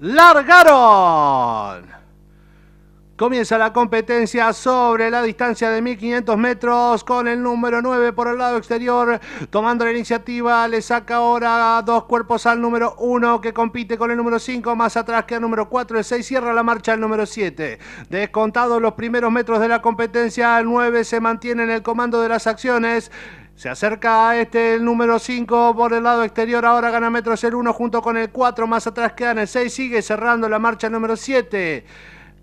largaron. Comienza la competencia sobre la distancia de 1500 metros con el número 9 por el lado exterior. Tomando la iniciativa, le saca ahora dos cuerpos al número 1 que compite con el número 5. Más atrás que el número 4. El 6 cierra la marcha el número 7. Descontados los primeros metros de la competencia, el 9 se mantiene en el comando de las acciones. Se acerca a este el número 5 por el lado exterior, ahora gana metros el 1 junto con el 4, más atrás quedan el 6, sigue cerrando la marcha número 7.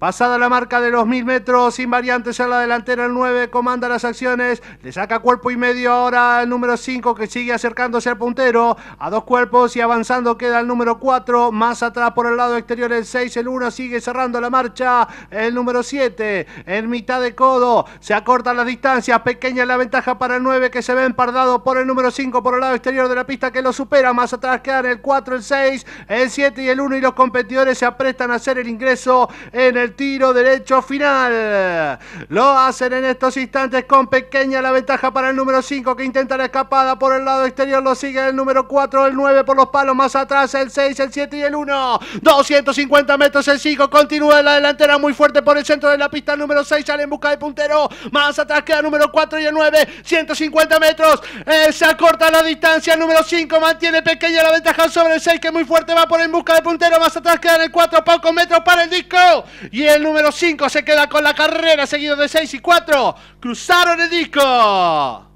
Pasada la marca de los mil metros, sin variantes a la delantera, el 9 comanda las acciones, le saca cuerpo y medio ahora el número 5 que sigue acercándose al puntero, a dos cuerpos y avanzando queda el número 4, más atrás por el lado exterior el 6, el 1 sigue cerrando la marcha, el número 7 en mitad de codo, se acortan las distancias, pequeña la ventaja para el 9 que se ve empardado por el número 5 por el lado exterior de la pista que lo supera, más atrás quedan el 4, el 6, el 7 y el 1 y los competidores se aprestan a hacer el ingreso en el tiro derecho final. Lo hacen en estos instantes con pequeña la ventaja para el número 5 que intenta la escapada por el lado exterior. Lo sigue el número 4, el 9 por los palos más atrás, el 6, el 7 y el 1. 250 metros el 5. Continúa en la delantera muy fuerte por el centro de la pista. El número 6 sale en busca de puntero. Más atrás queda el número 4 y el 9. 150 metros. se acorta la distancia. El número 5 mantiene pequeña la ventaja sobre el 6 que muy fuerte va por en busca de puntero. Más atrás queda el 4. Pocos metros para el disco. Y el número 5 se queda con la carrera, seguido de 6 y 4. Cruzaron el disco.